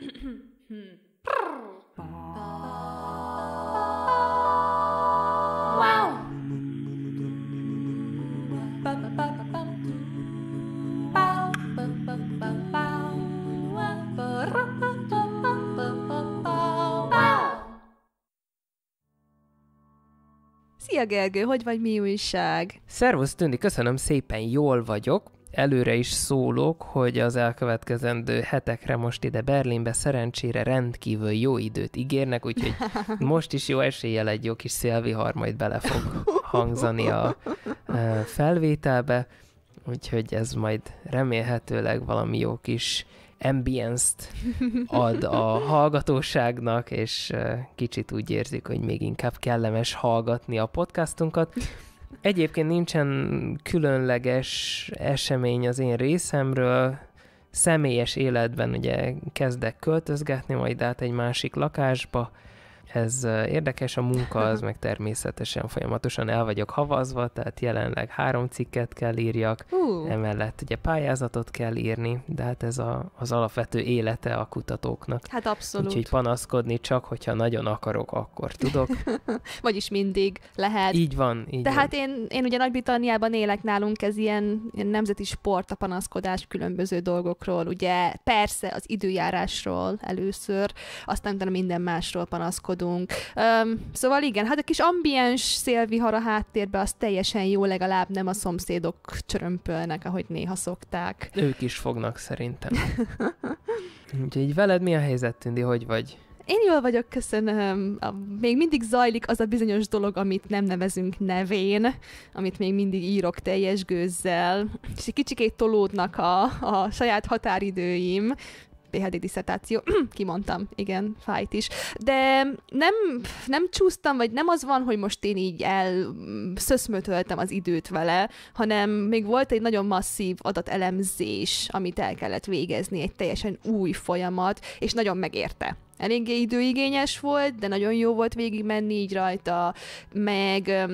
Szia Gergő, hogy vagy, mi újság? Szervusz Tündi, köszönöm szépen, jól vagyok előre is szólok, hogy az elkövetkezendő hetekre most ide Berlinbe szerencsére rendkívül jó időt ígérnek, úgyhogy most is jó eséllyel egy jó kis szélvihar majd bele fog hangzani a e, felvételbe, úgyhogy ez majd remélhetőleg valami jó kis ambience-t ad a hallgatóságnak, és e, kicsit úgy érzik, hogy még inkább kellemes hallgatni a podcastunkat. Egyébként nincsen különleges esemény az én részemről. Személyes életben ugye kezdek költözgetni, majd át egy másik lakásba, ez érdekes, a munka az meg természetesen folyamatosan el vagyok havazva, tehát jelenleg három cikket kell írjak, uh. emellett ugye pályázatot kell írni, de hát ez a, az alapvető élete a kutatóknak. Hát abszolút. Úgyhogy panaszkodni csak, hogyha nagyon akarok, akkor tudok. Vagyis mindig lehet. Így van, így De van. Hát én, én ugye Nagy-Britanniában élek nálunk, ez ilyen, ilyen nemzeti sport a panaszkodás különböző dolgokról, ugye persze az időjárásról először, aztán utána minden másról panaszkodni gondolkodunk. Um, szóval igen, hát a kis ambiens szélvihar a háttérben az teljesen jó, legalább nem a szomszédok csörömpölnek, ahogy néha szokták. Ők is fognak szerintem. Úgyhogy veled mi a helyzet, Tündi, hogy vagy? Én jól vagyok, köszönöm. Még mindig zajlik az a bizonyos dolog, amit nem nevezünk nevén, amit még mindig írok teljes gőzzel, és egy kicsikét tolódnak a, a saját határidőim, PhD diszertáció, kimondtam, igen, fájt is. De nem, nem csúsztam, vagy nem az van, hogy most én így el szöszmötöltem az időt vele, hanem még volt egy nagyon masszív adatelemzés, amit el kellett végezni, egy teljesen új folyamat, és nagyon megérte eléggé időigényes volt, de nagyon jó volt végigmenni így rajta, meg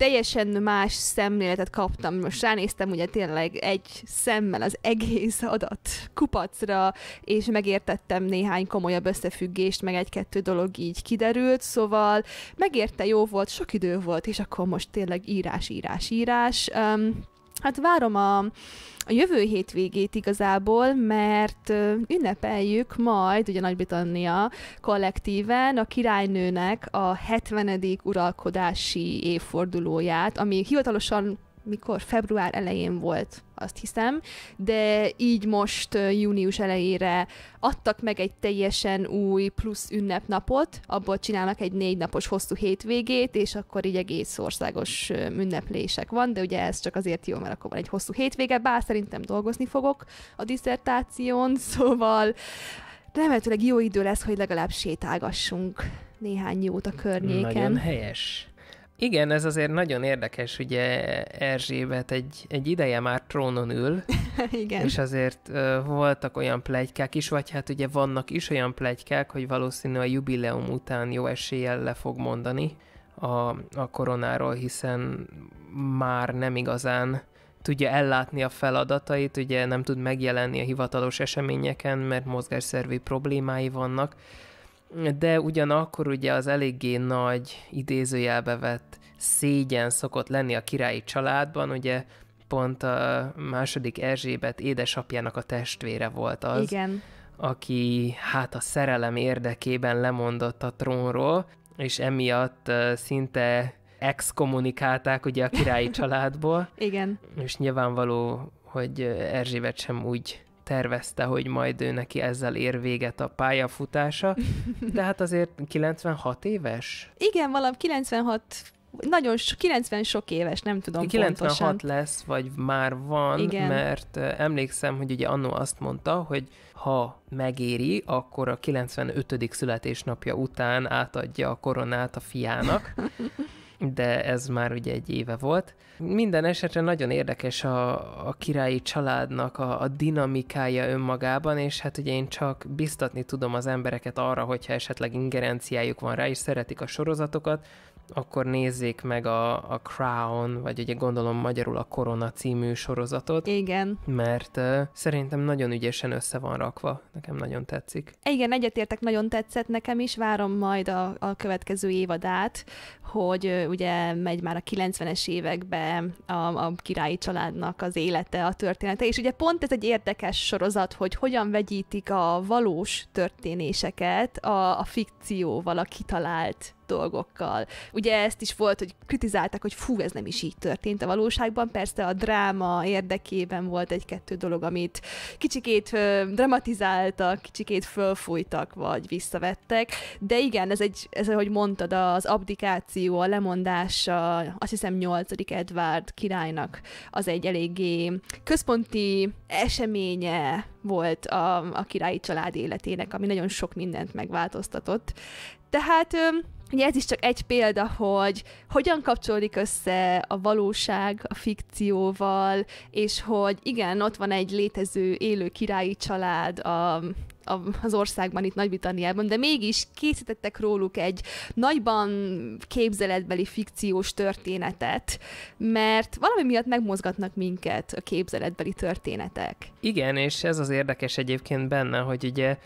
teljesen más szemléletet kaptam. Most ránéztem ugye tényleg egy szemmel az egész adat kupacra, és megértettem néhány komolyabb összefüggést, meg egy-kettő dolog így kiderült, szóval megérte, jó volt, sok idő volt, és akkor most tényleg írás, írás, írás. Um, Hát várom a, a jövő hétvégét igazából, mert ünnepeljük majd, ugye Nagy-Britannia kollektíven a királynőnek a 70. uralkodási évfordulóját, ami hivatalosan mikor február elején volt, azt hiszem, de így most június elejére adtak meg egy teljesen új plusz ünnepnapot, abból csinálnak egy négy napos hosszú hétvégét, és akkor így egész országos ünneplések van, de ugye ez csak azért jó, mert akkor van egy hosszú hétvége, bár szerintem dolgozni fogok a diszertáción, szóval remélhetőleg jó idő lesz, hogy legalább sétálgassunk néhány jót a környéken. Nagyon helyes. Igen, ez azért nagyon érdekes, ugye Erzsébet egy, egy ideje már trónon ül, Igen. és azért uh, voltak olyan plegykák is, vagy hát ugye vannak is olyan plegykák, hogy valószínű a jubileum után jó eséllyel le fog mondani a, a koronáról, hiszen már nem igazán tudja ellátni a feladatait, ugye nem tud megjelenni a hivatalos eseményeken, mert mozgásszervi problémái vannak, de ugyanakkor ugye az eléggé nagy idézőjelbe vett szégyen szokott lenni a királyi családban, ugye pont a második Erzsébet édesapjának a testvére volt az, Igen. aki hát a szerelem érdekében lemondott a trónról, és emiatt szinte exkommunikálták ugye a királyi családból. Igen. És nyilvánvaló, hogy Erzsébet sem úgy tervezte, hogy majd ő neki ezzel ér véget a pályafutása, de hát azért 96 éves? Igen, valami 96 nagyon so, 90 sok éves, nem tudom 96 pontosan. lesz, vagy már van, Igen. mert emlékszem, hogy ugye annó azt mondta, hogy ha megéri, akkor a 95. születésnapja után átadja a koronát a fiának. de ez már ugye egy éve volt. Minden esetre nagyon érdekes a, a királyi családnak a, a dinamikája önmagában, és hát ugye én csak biztatni tudom az embereket arra, hogyha esetleg ingerenciájuk van rá, és szeretik a sorozatokat, akkor nézzék meg a, a Crown, vagy ugye gondolom magyarul a Korona című sorozatot. Igen. Mert uh, szerintem nagyon ügyesen össze van rakva. Nekem nagyon tetszik. Igen, egyetértek, nagyon tetszett nekem is. Várom majd a, a következő évadát, hogy uh, ugye megy már a 90-es évekbe a, a királyi családnak az élete, a története, és ugye pont ez egy érdekes sorozat, hogy hogyan vegyítik a valós történéseket a, a fikcióval, a kitalált dolgokkal. Ugye ezt is volt, hogy kritizálták, hogy fú, ez nem is így történt a valóságban. Persze a dráma érdekében volt egy-kettő dolog, amit kicsikét ö, dramatizáltak, kicsikét fölfújtak, vagy visszavettek. De igen, ez egy, ez ahogy mondtad, az abdikáció, a lemondása, azt hiszem 8. Edward királynak az egy eléggé központi eseménye volt a, a királyi család életének, ami nagyon sok mindent megváltoztatott. Tehát Ugye ez is csak egy példa, hogy hogyan kapcsolódik össze a valóság a fikcióval, és hogy igen, ott van egy létező élő királyi család a az országban, itt Nagy-Britanniában, de mégis készítettek róluk egy nagyban képzeletbeli fikciós történetet, mert valami miatt megmozgatnak minket a képzeletbeli történetek. Igen, és ez az érdekes egyébként benne, hogy ugye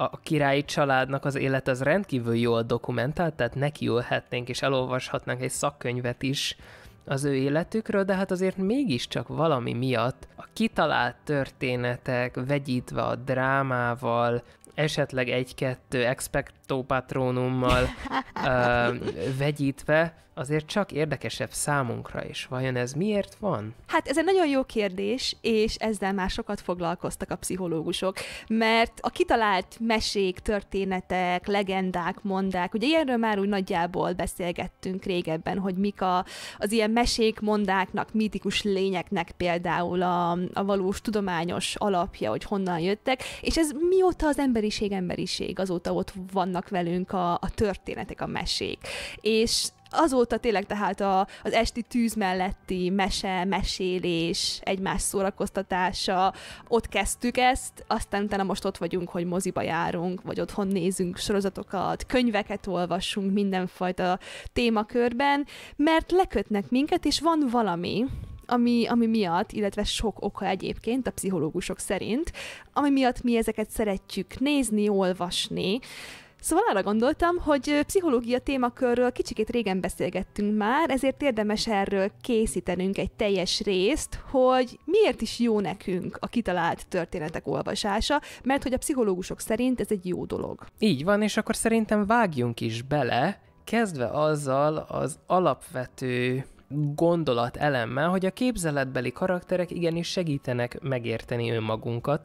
a királyi családnak az élet az rendkívül jól dokumentált, tehát neki nekiülhetnénk és elolvashatnánk egy szakkönyvet is az ő életükről, de hát azért mégiscsak valami miatt a kitalált történetek vegyítve a drámával, esetleg egy-kettő expecto patronummal ö, vegyítve, azért csak érdekesebb számunkra is. Vajon ez miért van? Hát ez egy nagyon jó kérdés, és ezzel már sokat foglalkoztak a pszichológusok, mert a kitalált mesék, történetek, legendák, mondák, ugye ilyenről már úgy nagyjából beszélgettünk régebben, hogy mik a, az ilyen mesék, mondáknak, mítikus lényeknek például a, a valós tudományos alapja, hogy honnan jöttek, és ez mióta az emberiség emberiség, azóta ott vannak velünk a, a történetek, a mesék. És azóta tényleg tehát a, az esti tűz melletti mese, mesélés, egymás szórakoztatása, ott kezdtük ezt, aztán utána most ott vagyunk, hogy moziba járunk, vagy otthon nézünk sorozatokat, könyveket olvasunk mindenfajta témakörben, mert lekötnek minket, és van valami, ami, ami miatt, illetve sok oka egyébként a pszichológusok szerint, ami miatt mi ezeket szeretjük nézni, olvasni, Szóval arra gondoltam, hogy pszichológia témakörről kicsikét régen beszélgettünk már, ezért érdemes erről készítenünk egy teljes részt, hogy miért is jó nekünk a kitalált történetek olvasása, mert hogy a pszichológusok szerint ez egy jó dolog. Így van, és akkor szerintem vágjunk is bele, kezdve azzal az alapvető gondolat elemmel, hogy a képzeletbeli karakterek igenis segítenek megérteni önmagunkat,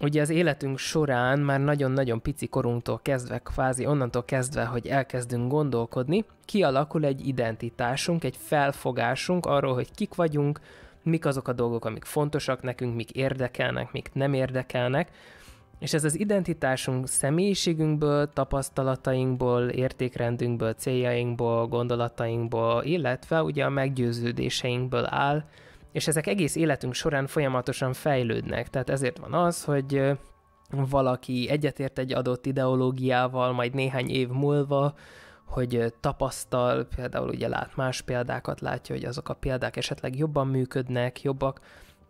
ugye az életünk során már nagyon-nagyon pici korunktól kezdve, kvázi onnantól kezdve, hogy elkezdünk gondolkodni, kialakul egy identitásunk, egy felfogásunk arról, hogy kik vagyunk, mik azok a dolgok, amik fontosak nekünk, mik érdekelnek, mik nem érdekelnek, és ez az identitásunk személyiségünkből, tapasztalatainkból, értékrendünkből, céljainkból, gondolatainkból, illetve ugye a meggyőződéseinkből áll, és ezek egész életünk során folyamatosan fejlődnek. Tehát ezért van az, hogy valaki egyetért egy adott ideológiával, majd néhány év múlva, hogy tapasztal, például ugye lát más példákat, látja, hogy azok a példák esetleg jobban működnek, jobbak,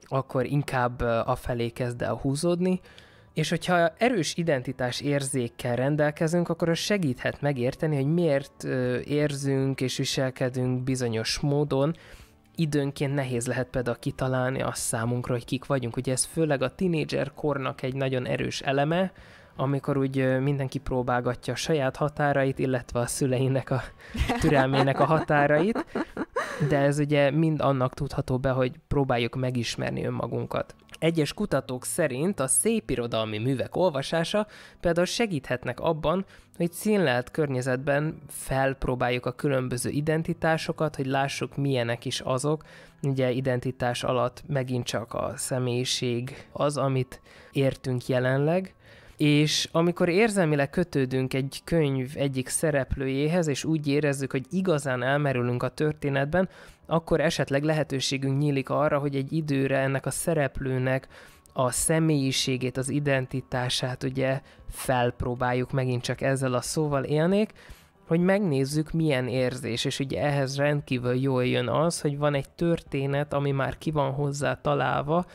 akkor inkább afelé kezd el húzódni, és hogyha erős identitás érzékkel rendelkezünk, akkor az segíthet megérteni, hogy miért érzünk és viselkedünk bizonyos módon, időnként nehéz lehet például kitalálni azt számunkra, hogy kik vagyunk. Ugye ez főleg a tinédzser kornak egy nagyon erős eleme, amikor úgy mindenki próbálgatja a saját határait, illetve a szüleinek a türelmének a határait, de ez ugye mind annak tudható be, hogy próbáljuk megismerni önmagunkat. Egyes kutatók szerint a szépirodalmi művek olvasása például segíthetnek abban, hogy színlelt környezetben felpróbáljuk a különböző identitásokat, hogy lássuk milyenek is azok. Ugye identitás alatt megint csak a személyiség az, amit értünk jelenleg, és amikor érzelmileg kötődünk egy könyv egyik szereplőjéhez, és úgy érezzük, hogy igazán elmerülünk a történetben, akkor esetleg lehetőségünk nyílik arra, hogy egy időre ennek a szereplőnek a személyiségét, az identitását ugye felpróbáljuk, megint csak ezzel a szóval élnék, hogy megnézzük, milyen érzés, és ugye ehhez rendkívül jól jön az, hogy van egy történet, ami már ki van hozzá találva,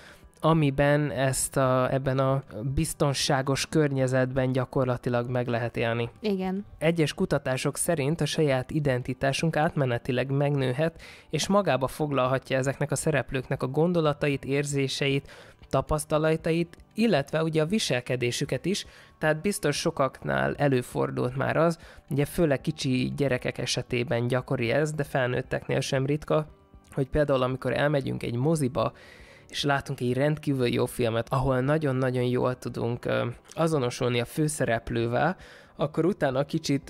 amiben ezt a, ebben a biztonságos környezetben gyakorlatilag meg lehet élni. Igen. Egyes kutatások szerint a saját identitásunk átmenetileg megnőhet, és magába foglalhatja ezeknek a szereplőknek a gondolatait, érzéseit, tapasztalatait, illetve ugye a viselkedésüket is, tehát biztos sokaknál előfordult már az, ugye főleg kicsi gyerekek esetében gyakori ez, de felnőtteknél sem ritka, hogy például amikor elmegyünk egy moziba, és látunk egy rendkívül jó filmet, ahol nagyon-nagyon jól tudunk azonosulni a főszereplővel, akkor utána kicsit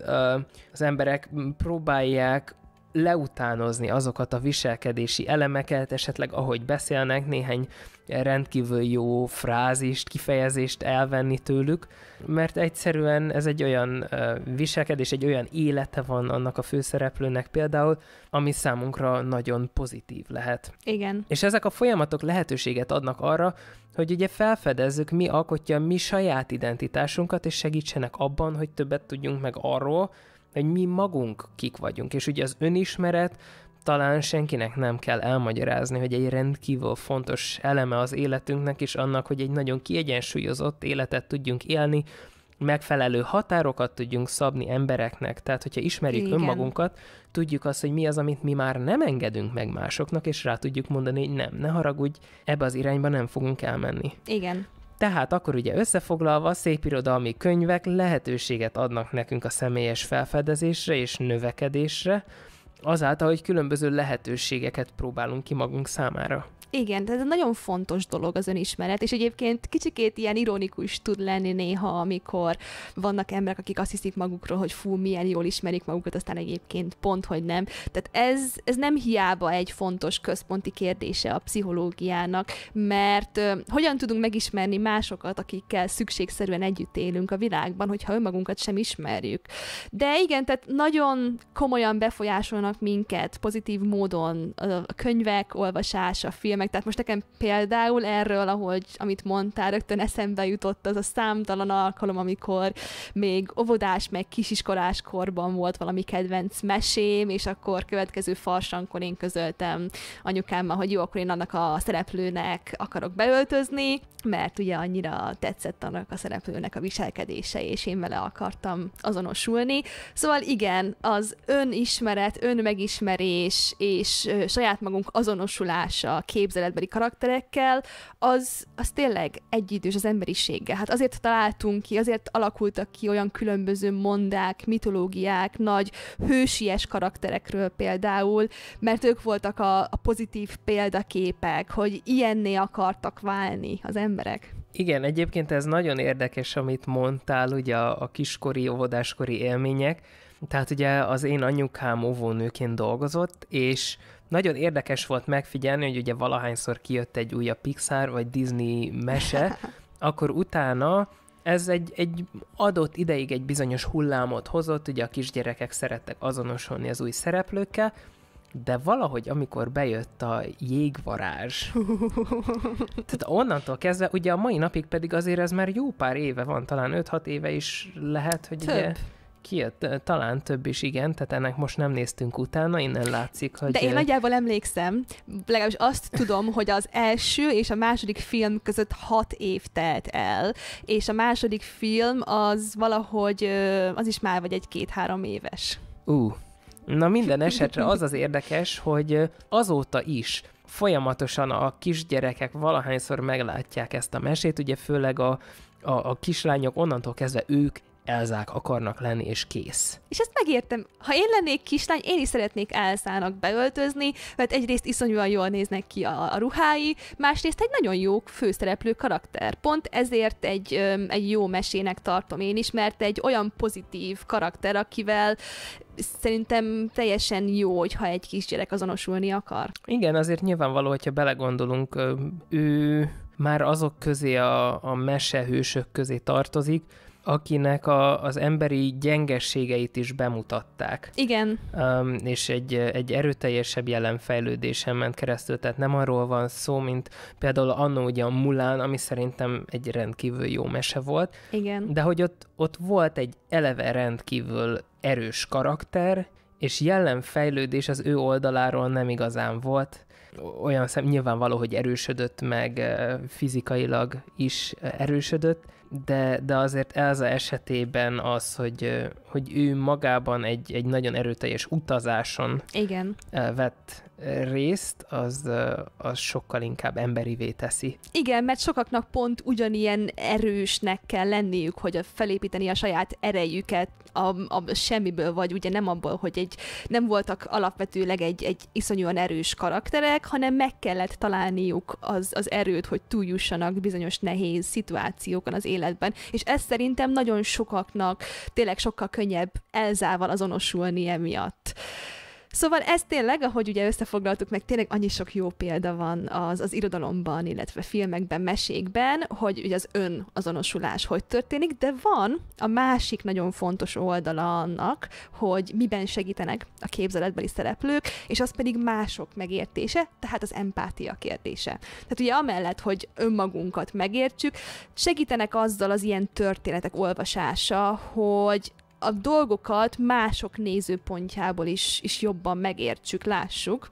az emberek próbálják leutánozni azokat a viselkedési elemeket, esetleg ahogy beszélnek, néhány rendkívül jó frázist, kifejezést elvenni tőlük, mert egyszerűen ez egy olyan viselkedés, egy olyan élete van annak a főszereplőnek például, ami számunkra nagyon pozitív lehet. Igen. És ezek a folyamatok lehetőséget adnak arra, hogy ugye felfedezzük, mi alkotja mi saját identitásunkat, és segítsenek abban, hogy többet tudjunk meg arról, hogy mi magunk kik vagyunk. És ugye az önismeret talán senkinek nem kell elmagyarázni, hogy egy rendkívül fontos eleme az életünknek és annak, hogy egy nagyon kiegyensúlyozott életet tudjunk élni, megfelelő határokat tudjunk szabni embereknek. Tehát, hogyha ismerjük Igen. önmagunkat, tudjuk azt, hogy mi az, amit mi már nem engedünk meg másoknak, és rá tudjuk mondani, hogy nem, ne haragudj, ebbe az irányba nem fogunk elmenni. Igen. Tehát akkor ugye összefoglalva szépirodalmi könyvek lehetőséget adnak nekünk a személyes felfedezésre és növekedésre, azáltal, hogy különböző lehetőségeket próbálunk ki magunk számára. Igen, tehát ez nagyon fontos dolog az önismeret, és egyébként kicsikét ilyen ironikus tud lenni néha, amikor vannak emberek, akik azt hiszik magukról, hogy fú, milyen jól ismerik magukat, aztán egyébként pont, hogy nem. Tehát ez, ez nem hiába egy fontos központi kérdése a pszichológiának, mert ö, hogyan tudunk megismerni másokat, akikkel szükségszerűen együtt élünk a világban, hogyha önmagunkat sem ismerjük. De igen, tehát nagyon komolyan befolyásolnak minket pozitív módon a könyvek olvasása, a filmek, meg. Tehát most nekem például erről, ahogy amit mondtál, rögtön eszembe jutott az a számtalan alkalom, amikor még óvodás, meg kisiskolás korban volt valami kedvenc mesém, és akkor következő farsankor én közöltem anyukámmal, hogy jó, akkor én annak a szereplőnek akarok beöltözni, mert ugye annyira tetszett annak a szereplőnek a viselkedése, és én vele akartam azonosulni. Szóval igen, az önismeret, önmegismerés és saját magunk azonosulása, kép képzeletbeli karakterekkel, az, az tényleg egyidős az emberiséggel. Hát azért találtunk ki, azért alakultak ki olyan különböző mondák, mitológiák, nagy hősies karakterekről például, mert ők voltak a, a pozitív példaképek, hogy ilyenné akartak válni az emberek. Igen, egyébként ez nagyon érdekes, amit mondtál, ugye a, a kiskori, óvodáskori élmények, tehát ugye az én anyukám óvónőként dolgozott, és nagyon érdekes volt megfigyelni, hogy ugye valahányszor kijött egy újabb Pixar vagy Disney mese, akkor utána ez egy, egy adott ideig egy bizonyos hullámot hozott, ugye a kisgyerekek szerettek azonosulni az új szereplőkkel, de valahogy amikor bejött a jégvarázs, tehát onnantól kezdve, ugye a mai napig pedig azért ez már jó pár éve van, talán 5-6 éve is lehet, hogy Több. ugye kijött, talán több is, igen, tehát ennek most nem néztünk utána, innen látszik, hogy... De én nagyjából emlékszem, legalábbis azt tudom, hogy az első és a második film között hat év telt el, és a második film az valahogy, az is már vagy egy-két-három éves. Ú, uh, na minden esetre az az érdekes, hogy azóta is folyamatosan a kisgyerekek valahányszor meglátják ezt a mesét, ugye főleg a, a, a kislányok onnantól kezdve ők Elzák akarnak lenni, és kész. És ezt megértem. Ha én lennék kislány, én is szeretnék Elzának beöltözni, mert egyrészt iszonyúan jól néznek ki a, a ruhái, másrészt egy nagyon jó főszereplő karakter. Pont ezért egy, egy jó mesének tartom én is, mert egy olyan pozitív karakter, akivel szerintem teljesen jó, hogyha egy kisgyerek azonosulni akar. Igen, azért nyilvánvaló, hogyha belegondolunk, ő már azok közé a, a mesehősök közé tartozik, akinek a, az emberi gyengességeit is bemutatták. Igen. Um, és egy, egy erőteljesebb jelenfejlődésen ment keresztül, tehát nem arról van szó, mint például annó ugye a Mulán, ami szerintem egy rendkívül jó mese volt. Igen. De hogy ott, ott volt egy eleve rendkívül erős karakter, és jellem fejlődés az ő oldaláról nem igazán volt, olyan szem, nyilvánvaló, hogy erősödött, meg fizikailag is erősödött, de, de azért Elza esetében az, hogy, hogy ő magában egy, egy nagyon erőteljes utazáson Igen. vett részt, az, az sokkal inkább emberivé teszi. Igen, mert sokaknak pont ugyanilyen erősnek kell lenniük, hogy felépíteni a saját erejüket a, a semmiből, vagy ugye nem abból, hogy egy, nem voltak alapvetőleg egy, egy iszonyúan erős karakterek, hanem meg kellett találniuk az, az erőt, hogy túljussanak bizonyos nehéz szituációkon az életben. És ez szerintem nagyon sokaknak tényleg sokkal könnyebb Elzával azonosulni emiatt. Szóval ez tényleg, ahogy ugye összefoglaltuk meg, tényleg annyi sok jó példa van az, az irodalomban, illetve filmekben, mesékben, hogy ugye az ön azonosulás, hogy történik, de van a másik nagyon fontos oldala annak, hogy miben segítenek a képzeletbeli szereplők, és az pedig mások megértése, tehát az empátia kérdése. Tehát ugye amellett, hogy önmagunkat megértsük, segítenek azzal az ilyen történetek olvasása, hogy a dolgokat mások nézőpontjából is, is jobban megértsük, lássuk.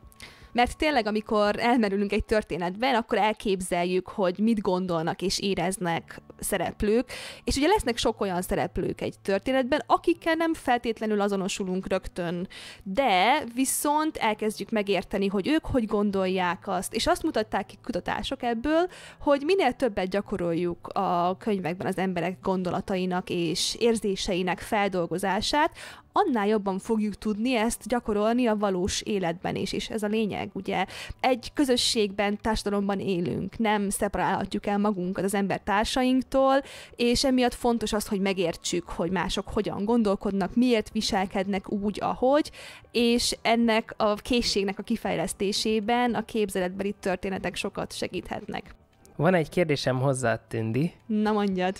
Mert tényleg, amikor elmerülünk egy történetben, akkor elképzeljük, hogy mit gondolnak és éreznek szereplők, és ugye lesznek sok olyan szereplők egy történetben, akikkel nem feltétlenül azonosulunk rögtön, de viszont elkezdjük megérteni, hogy ők hogy gondolják azt, és azt mutatták ki kutatások ebből, hogy minél többet gyakoroljuk a könyvekben az emberek gondolatainak és érzéseinek feldolgozását, annál jobban fogjuk tudni ezt gyakorolni a valós életben is, és ez a lényeg, ugye. Egy közösségben, társadalomban élünk, nem szeparálhatjuk el magunkat az ember társainktól, és emiatt fontos az, hogy megértsük, hogy mások hogyan gondolkodnak, miért viselkednek úgy, ahogy, és ennek a készségnek a kifejlesztésében a képzeletbeli történetek sokat segíthetnek. Van egy kérdésem hozzá, Tündi. Na mondjad.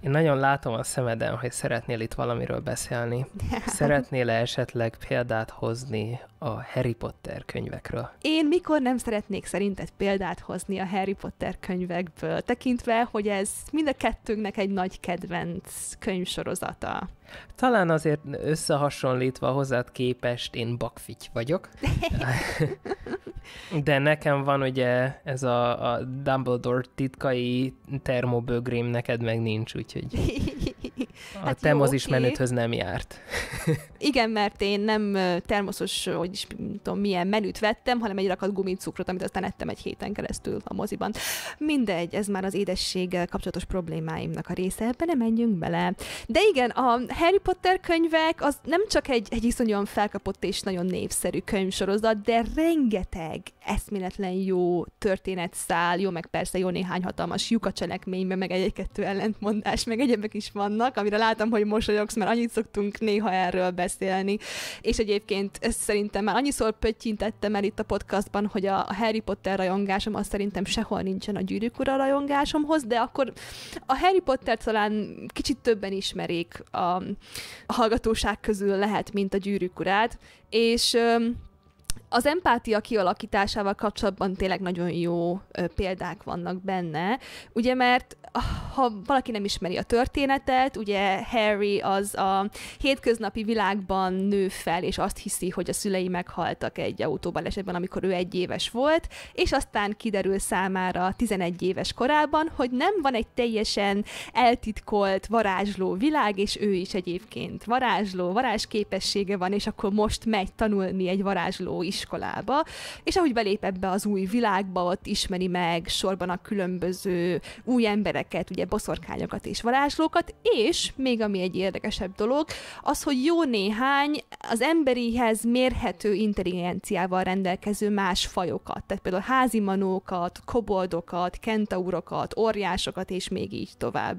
Én nagyon látom a szemeden, hogy szeretnél itt valamiről beszélni. Szeretnél-e esetleg példát hozni a Harry Potter könyvekről? Én mikor nem szeretnék szerinted példát hozni a Harry Potter könyvekből, tekintve, hogy ez mind a kettőnknek egy nagy kedvenc könyvsorozata. Talán azért összehasonlítva hozzád képest én bakfity vagyok. De nekem van ugye ez a, a Dumbledore titkai termobögrém, neked meg nincs, úgyhogy... Hát a hát termozis jó, okay. menüthöz nem járt. Igen, mert én nem termoszos, hogy is tudom, milyen menüt vettem, hanem egy rakat gumicukrot, amit aztán ettem egy héten keresztül a moziban. Mindegy, ez már az édességgel kapcsolatos problémáimnak a része, ebbe nem menjünk bele. De igen, a Harry Potter könyvek az nem csak egy, egy iszonyúan felkapott és nagyon népszerű könyvsorozat, de rengeteg eszméletlen jó történetszál, jó meg persze jó néhány hatalmas lyuk a cselekményben, meg egy-kettő ellentmondás, meg egyebek is vannak, ami amire látom, hogy mosolyogsz, mert annyit szoktunk néha erről beszélni. És egyébként ezt szerintem már annyiszor pöttyintettem el itt a podcastban, hogy a Harry Potter rajongásom az szerintem sehol nincsen a gyűrűk ura rajongásomhoz, de akkor a Harry Potter talán kicsit többen ismerik a hallgatóság közül lehet, mint a gyűrűk urát, és az empátia kialakításával kapcsolatban tényleg nagyon jó példák vannak benne, ugye mert ah, ha valaki nem ismeri a történetet, ugye Harry az a hétköznapi világban nő fel, és azt hiszi, hogy a szülei meghaltak egy esetben, amikor ő egy éves volt, és aztán kiderül számára 11 éves korában, hogy nem van egy teljesen eltitkolt varázsló világ, és ő is egyébként varázsló, varázsképessége van, és akkor most megy tanulni egy varázsló is iskolába, és ahogy belép ebbe az új világba, ott ismeri meg sorban a különböző új embereket, ugye boszorkányokat és varázslókat, és még ami egy érdekesebb dolog, az, hogy jó néhány az emberihez mérhető intelligenciával rendelkező más fajokat, tehát például házimanókat, koboldokat, kentaurokat, orjásokat, és még így tovább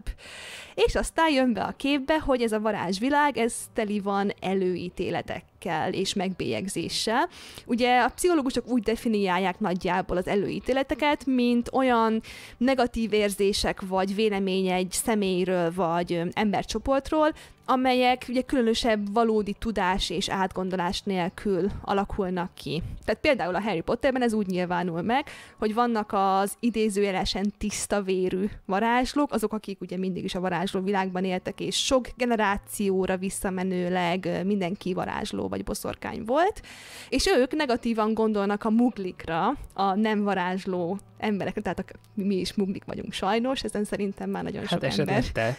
és aztán jön be a képbe, hogy ez a varázsvilág, ez teli van előítéletekkel és megbélyegzéssel. Ugye a pszichológusok úgy definiálják nagyjából az előítéleteket, mint olyan negatív érzések vagy vélemény egy személyről vagy embercsoportról, amelyek ugye különösebb valódi tudás és átgondolás nélkül alakulnak ki. Tehát például a Harry Potterben ez úgy nyilvánul meg, hogy vannak az idézőjelesen tiszta vérű varázslók, azok, akik ugye mindig is a varázsló világban éltek, és sok generációra visszamenőleg mindenki varázsló vagy boszorkány volt, és ők negatívan gondolnak a muglikra, a nem varázsló emberekre, tehát a, mi is muglik vagyunk sajnos, ezen szerintem már nagyon hát sok ember. Te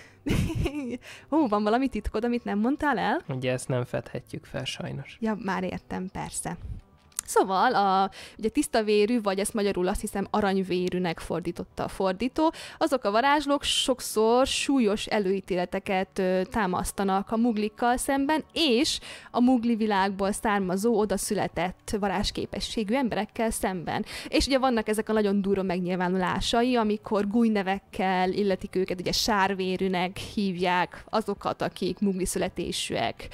Hú, van valami titkod, amit nem mondtál el? Ugye ezt nem fedhetjük fel sajnos. Ja, már értem, persze. Szóval a ugye vérű vagy ezt magyarul azt hiszem aranyvérűnek fordította a fordító, azok a varázslók sokszor súlyos előítéleteket támasztanak a muglikkal szemben, és a mugli világból származó, oda született varázsképességű emberekkel szemben. És ugye vannak ezek a nagyon durva megnyilvánulásai, amikor gújnevekkel illetik őket, ugye sárvérűnek hívják azokat, akik mugli születésűek.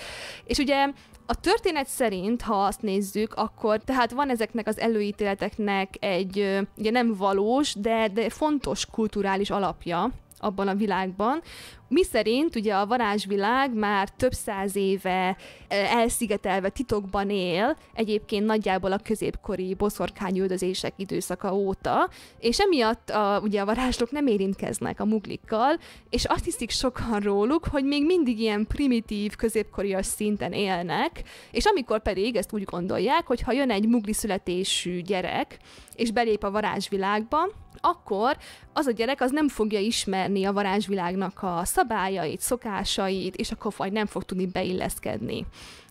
És ugye a történet szerint, ha azt nézzük, akkor tehát van ezeknek az előítéleteknek egy ugye nem valós, de, de fontos kulturális alapja, abban a világban, mi szerint ugye a varázsvilág már több száz éve elszigetelve titokban él, egyébként nagyjából a középkori boszorkányüldözések időszaka óta, és emiatt a, ugye a varázslók nem érintkeznek a muglikkal, és azt hiszik sokan róluk, hogy még mindig ilyen primitív, középkorias szinten élnek, és amikor pedig ezt úgy gondolják, hogy ha jön egy mugli születésű gyerek, és belép a varázsvilágba, akkor az a gyerek az nem fogja ismerni a varázsvilágnak a szabályait, szokásait, és akkor vagy nem fog tudni beilleszkedni.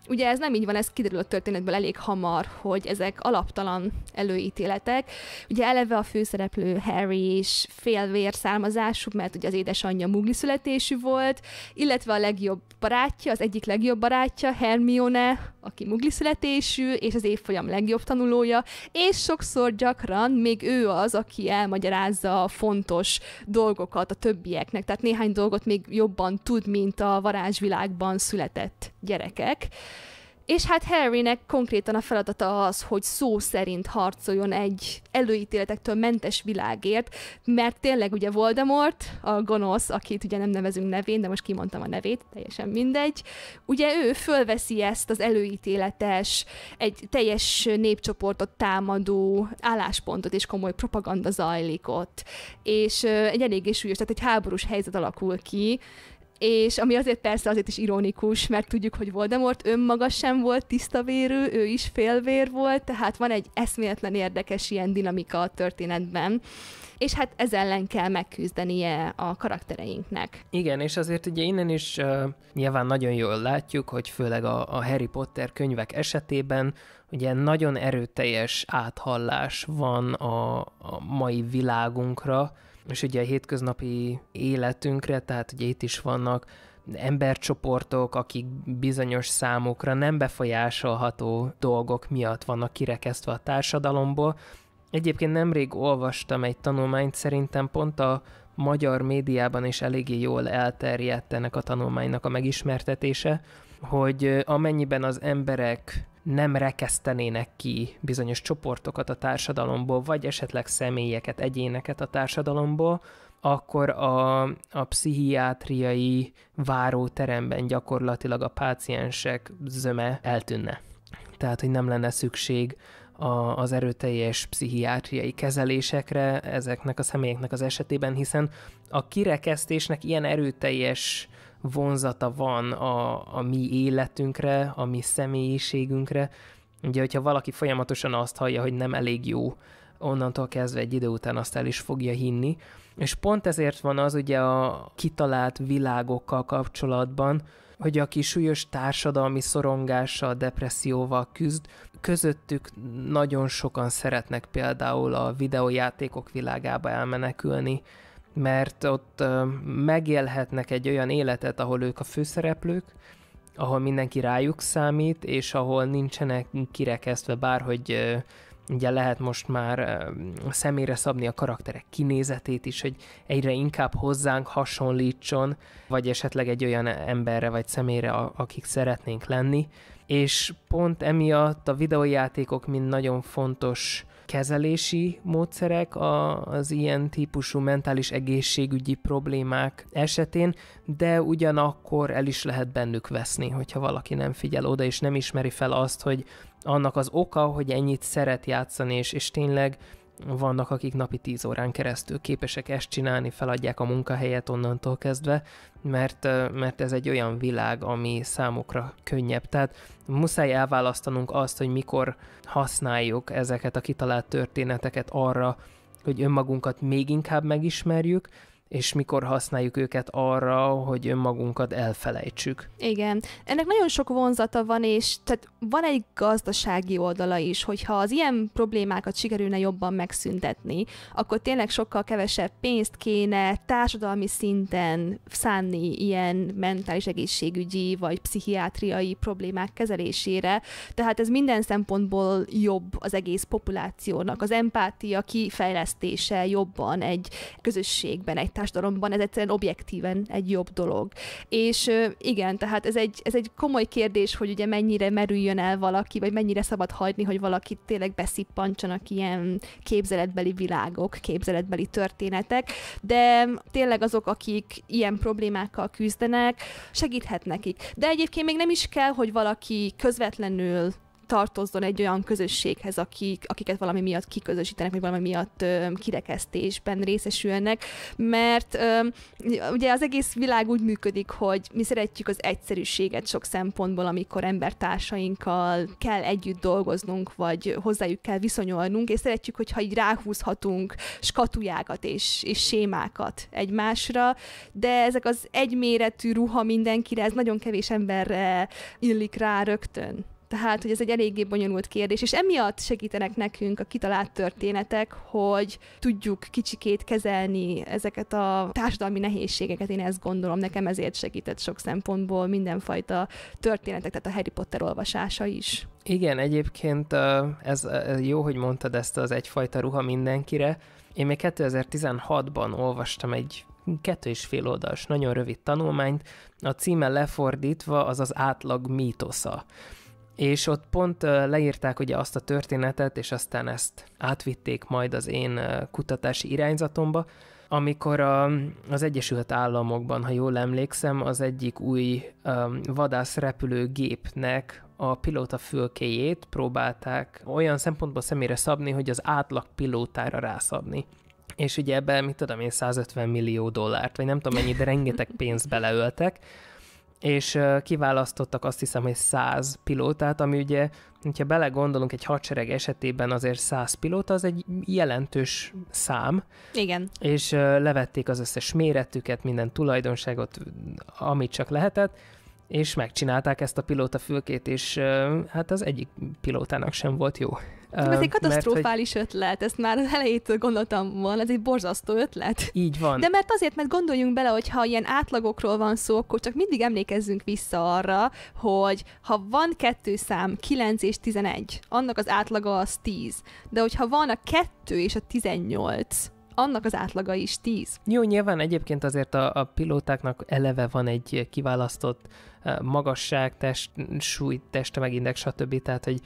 Ugye ez nem így van, ez kiderül a történetből elég hamar, hogy ezek alaptalan előítéletek. Ugye eleve a főszereplő Harry is félvér származású, mert ugye az édesanyja mugli születésű volt, illetve a legjobb barátja, az egyik legjobb barátja, Hermione, aki mugli születésű, és az évfolyam legjobb tanulója, és sokszor gyakran még ő az, aki elmagyarázza a fontos dolgokat a többieknek, tehát néhány dolgot még jobban tud, mint a varázsvilágban született gyerekek. És hát Harrynek konkrétan a feladata az, hogy szó szerint harcoljon egy előítéletektől mentes világért, mert tényleg ugye Voldemort, a gonosz, akit ugye nem nevezünk nevén, de most kimondtam a nevét, teljesen mindegy, ugye ő fölveszi ezt az előítéletes, egy teljes népcsoportot támadó álláspontot, és komoly propaganda zajlik ott. És egy eléggé súlyos, tehát egy háborús helyzet alakul ki, és ami azért persze azért is ironikus, mert tudjuk, hogy Voldemort önmaga sem volt tiszta vérű, ő is félvér volt, tehát van egy eszméletlen érdekes ilyen dinamika a történetben és hát ez ellen kell megküzdenie a karaktereinknek. Igen, és azért ugye innen is uh, nyilván nagyon jól látjuk, hogy főleg a, a Harry Potter könyvek esetében ugye nagyon erőteljes áthallás van a, a mai világunkra, és ugye a hétköznapi életünkre, tehát ugye itt is vannak embercsoportok, akik bizonyos számukra nem befolyásolható dolgok miatt vannak kirekesztve a társadalomból. Egyébként nemrég olvastam egy tanulmányt, szerintem pont a magyar médiában is eléggé jól elterjedt ennek a tanulmánynak a megismertetése, hogy amennyiben az emberek nem rekesztenének ki bizonyos csoportokat a társadalomból, vagy esetleg személyeket, egyéneket a társadalomból, akkor a, a pszichiátriai váróteremben gyakorlatilag a páciensek zöme eltűnne. Tehát, hogy nem lenne szükség a, az erőteljes pszichiátriai kezelésekre ezeknek a személyeknek az esetében, hiszen a kirekesztésnek ilyen erőteljes uh, vonzata van a, a mi életünkre, a mi személyiségünkre. Ugye, hogyha valaki folyamatosan azt hallja, hogy nem elég jó, onnantól kezdve egy idő után azt el is fogja hinni. És pont ezért van az ugye a kitalált világokkal kapcsolatban, hogy aki súlyos társadalmi szorongással, depresszióval küzd, közöttük nagyon sokan szeretnek például a videójátékok világába elmenekülni, mert ott megélhetnek egy olyan életet, ahol ők a főszereplők, ahol mindenki rájuk számít, és ahol nincsenek kirekesztve, bárhogy ugye lehet most már személyre szabni a karakterek kinézetét is, hogy egyre inkább hozzánk hasonlítson, vagy esetleg egy olyan emberre vagy személyre, akik szeretnénk lenni. És pont emiatt a videójátékok mind nagyon fontos kezelési módszerek az ilyen típusú mentális egészségügyi problémák esetén, de ugyanakkor el is lehet bennük veszni, hogyha valaki nem figyel oda, és nem ismeri fel azt, hogy annak az oka, hogy ennyit szeret játszani, és, és tényleg vannak, akik napi 10 órán keresztül képesek ezt csinálni, feladják a munkahelyet onnantól kezdve, mert, mert ez egy olyan világ, ami számukra könnyebb. Tehát muszáj elválasztanunk azt, hogy mikor használjuk ezeket a kitalált történeteket arra, hogy önmagunkat még inkább megismerjük, és mikor használjuk őket arra, hogy önmagunkat elfelejtsük. Igen. Ennek nagyon sok vonzata van, és tehát van egy gazdasági oldala is, hogyha az ilyen problémákat sikerülne jobban megszüntetni, akkor tényleg sokkal kevesebb pénzt kéne társadalmi szinten szánni ilyen mentális egészségügyi vagy pszichiátriai problémák kezelésére. Tehát ez minden szempontból jobb az egész populációnak. Az empátia kifejlesztése jobban egy közösségben, egy társadalomban ez egyszerűen objektíven egy jobb dolog. És igen, tehát ez egy, ez egy komoly kérdés, hogy ugye mennyire merüljön el valaki, vagy mennyire szabad hagyni, hogy valakit tényleg beszippantsanak ilyen képzeletbeli világok, képzeletbeli történetek, de tényleg azok, akik ilyen problémákkal küzdenek, segíthet nekik. De egyébként még nem is kell, hogy valaki közvetlenül tartozzon egy olyan közösséghez, akik, akiket valami miatt kiközösítenek, vagy valami miatt ö, kirekesztésben részesülnek, mert ö, ugye az egész világ úgy működik, hogy mi szeretjük az egyszerűséget sok szempontból, amikor embertársainkkal kell együtt dolgoznunk, vagy hozzájuk kell viszonyolnunk, és szeretjük, hogyha így ráhúzhatunk skatujákat és, és sémákat egymásra, de ezek az egyméretű ruha mindenkire, ez nagyon kevés emberre illik rá rögtön. Tehát, hogy ez egy eléggé bonyolult kérdés, és emiatt segítenek nekünk a kitalált történetek, hogy tudjuk kicsikét kezelni ezeket a társadalmi nehézségeket, én ezt gondolom, nekem ezért segített sok szempontból mindenfajta történetek, tehát a Harry Potter olvasása is. Igen, egyébként ez jó, hogy mondtad ezt az egyfajta ruha mindenkire. Én még 2016-ban olvastam egy kettő és fél oldalas, nagyon rövid tanulmányt, a címe lefordítva az az átlag mítosza. És ott pont leírták ugye azt a történetet, és aztán ezt átvitték majd az én kutatási irányzatomba, amikor a, az Egyesült Államokban, ha jól emlékszem, az egyik új um, vadászrepülőgépnek a pilóta fülkéjét próbálták olyan szempontból személyre szabni, hogy az átlag pilótára rászabni. És ugye ebben, mit tudom én, 150 millió dollárt, vagy nem tudom mennyi, de rengeteg pénzt beleöltek, és kiválasztottak azt hiszem, hogy 100 pilótát, ami ugye, hogyha belegondolunk egy hadsereg esetében azért 100 pilóta, az egy jelentős szám. Igen. És levették az összes méretüket, minden tulajdonságot, amit csak lehetett, és megcsinálták ezt a pilóta fülkét, és hát az egyik pilótának sem volt jó. Ez egy katasztrofális mert, hogy... ötlet, ezt már az elejétől gondoltam volna, ez egy borzasztó ötlet. Így van. De mert azért, mert gondoljunk bele, hogy ha ilyen átlagokról van szó, akkor csak mindig emlékezzünk vissza arra, hogy ha van kettő szám, 9 és 11, annak az átlaga az 10. De hogyha van a 2 és a 18, annak az átlaga is 10. Jó, nyilván egyébként azért a, a pilótáknak eleve van egy kiválasztott magasság, test, súly, teste meg index, stb. Tehát, hogy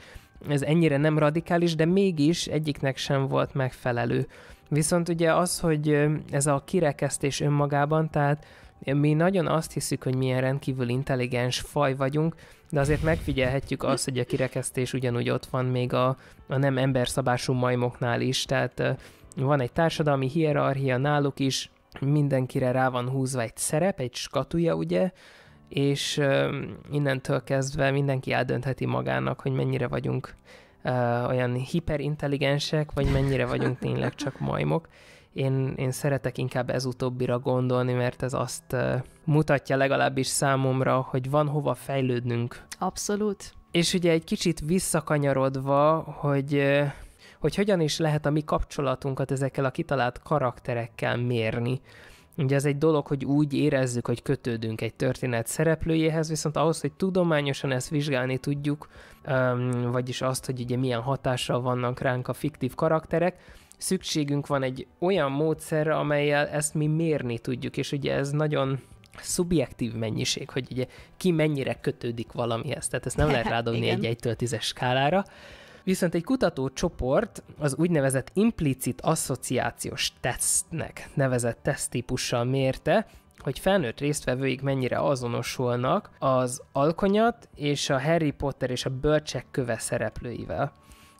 ez ennyire nem radikális, de mégis egyiknek sem volt megfelelő. Viszont ugye az, hogy ez a kirekesztés önmagában, tehát mi nagyon azt hiszük, hogy milyen rendkívül intelligens faj vagyunk, de azért megfigyelhetjük azt, hogy a kirekesztés ugyanúgy ott van még a, a nem emberszabású majmoknál is, tehát van egy társadalmi hierarchia náluk is, mindenkire rá van húzva egy szerep, egy skatuja, ugye, és innentől kezdve mindenki eldöntheti magának, hogy mennyire vagyunk olyan hiperintelligensek, vagy mennyire vagyunk tényleg csak majmok. Én, én szeretek inkább ez utóbbira gondolni, mert ez azt mutatja legalábbis számomra, hogy van hova fejlődnünk. Abszolút. És ugye egy kicsit visszakanyarodva, hogy hogy hogyan is lehet a mi kapcsolatunkat ezekkel a kitalált karakterekkel mérni. Ugye ez egy dolog, hogy úgy érezzük, hogy kötődünk egy történet szereplőjéhez, viszont ahhoz, hogy tudományosan ezt vizsgálni tudjuk, vagyis azt, hogy ugye milyen hatással vannak ránk a fiktív karakterek, szükségünk van egy olyan módszerre, amelyel ezt mi mérni tudjuk, és ugye ez nagyon szubjektív mennyiség, hogy ugye ki mennyire kötődik valamihez, tehát ezt nem lehet rádobni egy 1-től 10 skálára, Viszont egy kutatócsoport az úgynevezett implicit asszociációs tesztnek nevezett teszttípussal mérte, hogy felnőtt résztvevőik mennyire azonosulnak az alkonyat és a Harry Potter és a bölcsek köve szereplőivel.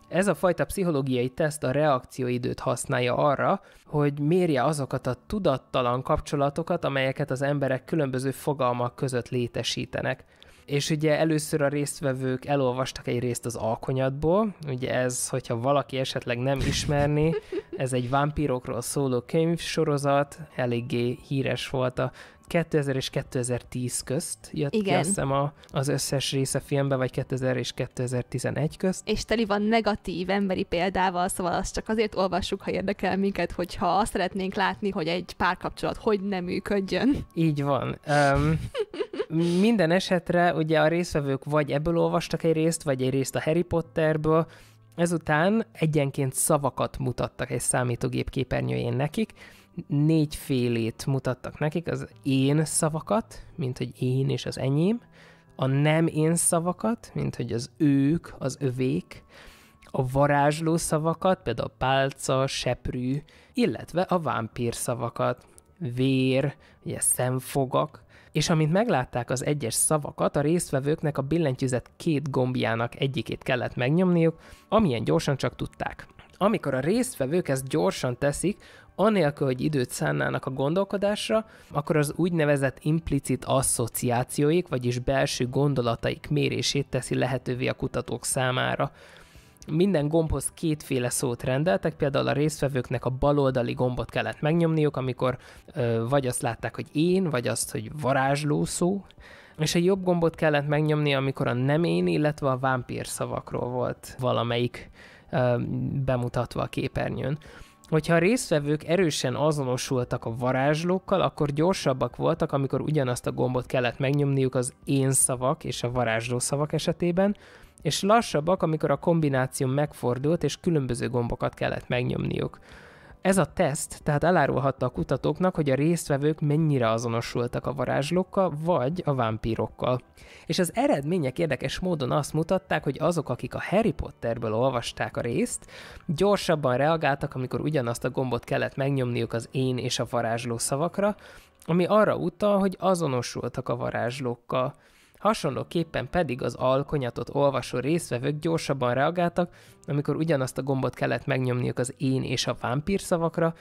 Ez a fajta pszichológiai teszt a reakcióidőt használja arra, hogy mérje azokat a tudattalan kapcsolatokat, amelyeket az emberek különböző fogalmak között létesítenek és ugye először a résztvevők elolvastak egy részt az alkonyatból, ugye ez, hogyha valaki esetleg nem ismerni, ez egy vámpírokról szóló könyvsorozat, eléggé híres volt a 2000 és 2010 közt jött Igen. ki, azt hiszem a, az összes része filmbe, vagy 2000 és 2011 közt. És teli van negatív emberi példával, szóval azt csak azért olvassuk, ha érdekel minket, hogyha azt szeretnénk látni, hogy egy párkapcsolat hogy nem működjön. Így van. Um, minden esetre ugye a részvevők vagy ebből olvastak egy részt, vagy egy részt a Harry Potterből, ezután egyenként szavakat mutattak egy számítógép képernyőjén nekik, félét mutattak nekik, az én szavakat, mint hogy én és az enyém, a nem én szavakat, mint hogy az ők, az övék, a varázsló szavakat, például pálca, seprű, illetve a vámpír szavakat, vér, ugye szemfogak, és amint meglátták az egyes szavakat, a résztvevőknek a billentyűzet két gombjának egyikét kellett megnyomniuk, amilyen gyorsan csak tudták. Amikor a résztvevők ezt gyorsan teszik, anélkül, hogy időt szánnának a gondolkodásra, akkor az úgynevezett implicit asszociációik, vagyis belső gondolataik mérését teszi lehetővé a kutatók számára minden gombhoz kétféle szót rendeltek, például a résztvevőknek a baloldali gombot kellett megnyomniuk, amikor ö, vagy azt látták, hogy én, vagy azt, hogy varázsló szó, és egy jobb gombot kellett megnyomni, amikor a nem én, illetve a vámpír szavakról volt valamelyik ö, bemutatva a képernyőn. Hogyha a résztvevők erősen azonosultak a varázslókkal, akkor gyorsabbak voltak, amikor ugyanazt a gombot kellett megnyomniuk az én szavak és a varázsló szavak esetében, és lassabbak, amikor a kombináció megfordult, és különböző gombokat kellett megnyomniuk. Ez a teszt tehát elárulhatta a kutatóknak, hogy a résztvevők mennyire azonosultak a varázslókkal vagy a vámpírokkal. És az eredmények érdekes módon azt mutatták, hogy azok, akik a Harry Potterből olvasták a részt, gyorsabban reagáltak, amikor ugyanazt a gombot kellett megnyomniuk az én és a varázsló szavakra, ami arra utal, hogy azonosultak a varázslókkal. Hasonlóképpen pedig az alkonyatot olvasó részvevők gyorsabban reagáltak, amikor ugyanazt a gombot kellett megnyomniuk az én és a vámpír szavakra,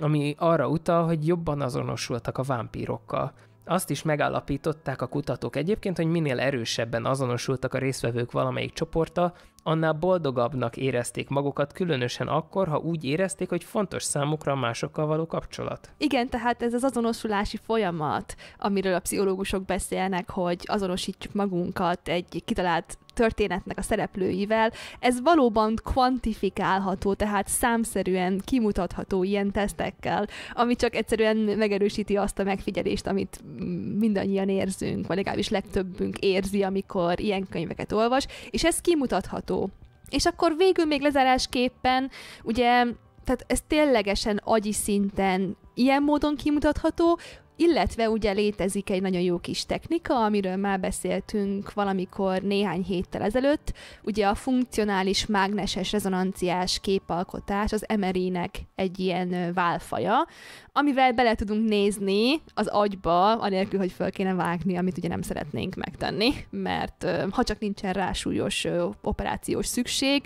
ami arra utal, hogy jobban azonosultak a vámpírokkal. Azt is megállapították a kutatók egyébként, hogy minél erősebben azonosultak a résztvevők valamelyik csoporta, annál boldogabbnak érezték magukat, különösen akkor, ha úgy érezték, hogy fontos számukra a másokkal való kapcsolat. Igen, tehát ez az azonosulási folyamat, amiről a pszichológusok beszélnek, hogy azonosítjuk magunkat egy kitalált történetnek a szereplőivel, ez valóban kvantifikálható, tehát számszerűen kimutatható ilyen tesztekkel, ami csak egyszerűen megerősíti azt a megfigyelést, amit mindannyian érzünk, vagy legalábbis legtöbbünk érzi, amikor ilyen könyveket olvas, és ez kimutatható, alkotó. És akkor végül még lezárásképpen, ugye, tehát ez ténylegesen agyi szinten ilyen módon kimutatható, illetve ugye létezik egy nagyon jó kis technika, amiről már beszéltünk valamikor néhány héttel ezelőtt, ugye a funkcionális mágneses rezonanciás képalkotás az MRI-nek egy ilyen válfaja, amivel bele tudunk nézni az agyba, anélkül, hogy föl kéne vágni, amit ugye nem szeretnénk megtenni, mert ha csak nincsen rá súlyos operációs szükség,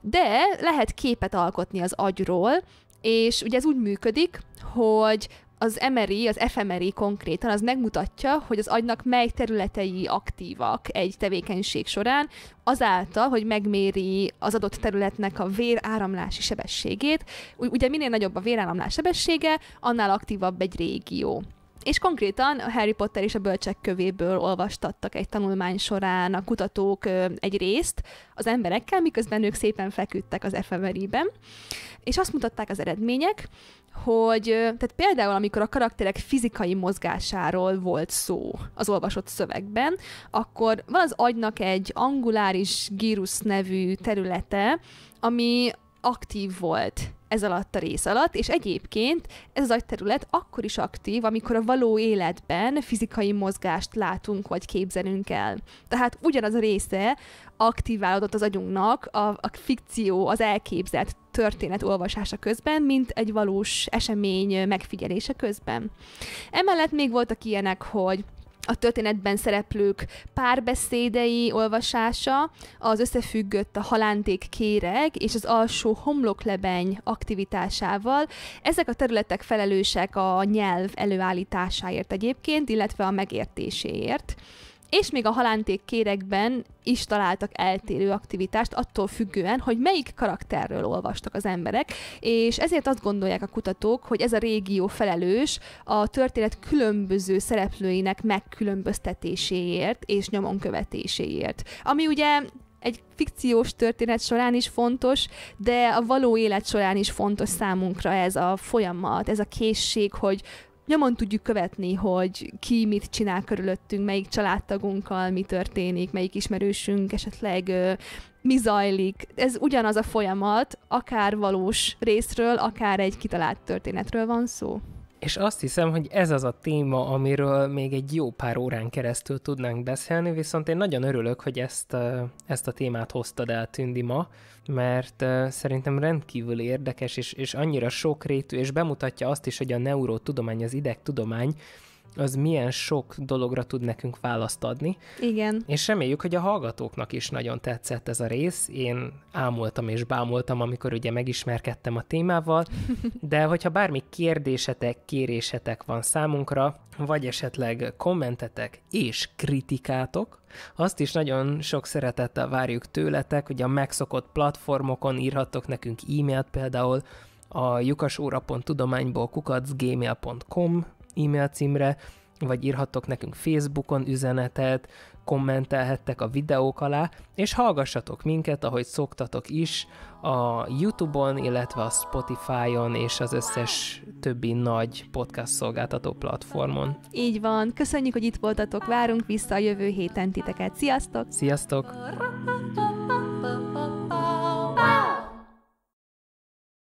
de lehet képet alkotni az agyról, és ugye ez úgy működik, hogy az MRI, az fMRI konkrétan, az megmutatja, hogy az agynak mely területei aktívak egy tevékenység során, azáltal, hogy megméri az adott területnek a véráramlási sebességét. Ugye minél nagyobb a véráramlás sebessége, annál aktívabb egy régió. És konkrétan a Harry Potter és a bölcsek kövéből olvastattak egy tanulmány során a kutatók egy részt az emberekkel, miközben ők szépen feküdtek az efeverében, és azt mutatták az eredmények, hogy tehát például, amikor a karakterek fizikai mozgásáról volt szó az olvasott szövegben, akkor van az agynak egy anguláris gírus nevű területe, ami aktív volt ez alatt a rész alatt, és egyébként ez az agyterület akkor is aktív, amikor a való életben fizikai mozgást látunk vagy képzelünk el. Tehát ugyanaz a része aktiválódott az agyunknak a, a fikció, az elképzelt történet olvasása közben, mint egy valós esemény megfigyelése közben. Emellett még voltak ilyenek, hogy a történetben szereplők párbeszédei olvasása, az összefüggött a halánték kéreg és az alsó homloklebeny aktivitásával. Ezek a területek felelősek a nyelv előállításáért egyébként, illetve a megértéséért és még a halánték kérekben is találtak eltérő aktivitást attól függően, hogy melyik karakterről olvastak az emberek, és ezért azt gondolják a kutatók, hogy ez a régió felelős a történet különböző szereplőinek megkülönböztetéséért és nyomon követéséért. Ami ugye egy fikciós történet során is fontos, de a való élet során is fontos számunkra ez a folyamat, ez a készség, hogy nyomon tudjuk követni, hogy ki mit csinál körülöttünk, melyik családtagunkkal mi történik, melyik ismerősünk esetleg ö, mi zajlik. Ez ugyanaz a folyamat, akár valós részről, akár egy kitalált történetről van szó. És azt hiszem, hogy ez az a téma, amiről még egy jó pár órán keresztül tudnánk beszélni, viszont én nagyon örülök, hogy ezt, ezt a témát hoztad el, Tündi, ma, mert szerintem rendkívül érdekes, és, és annyira sokrétű, és bemutatja azt is, hogy a neurotudomány, az idegtudomány, az milyen sok dologra tud nekünk választ adni. Igen. És reméljük, hogy a hallgatóknak is nagyon tetszett ez a rész. Én ámultam és bámultam, amikor ugye megismerkedtem a témával, de hogyha bármi kérdésetek, kérésetek van számunkra, vagy esetleg kommentetek és kritikátok, azt is nagyon sok szeretettel várjuk tőletek, hogy a megszokott platformokon írhattok nekünk e-mailt például, a lyukasóra.tudományból kukacgmail.com e-mail címre, vagy írhattok nekünk Facebookon üzenetet, kommentelhettek a videók alá, és hallgassatok minket, ahogy szoktatok is, a YouTube-on, illetve a Spotify-on és az összes többi nagy podcast szolgáltató platformon. Így van, köszönjük, hogy itt voltatok, várunk vissza a jövő héten titeket. Sziasztok! Sziasztok! Wow.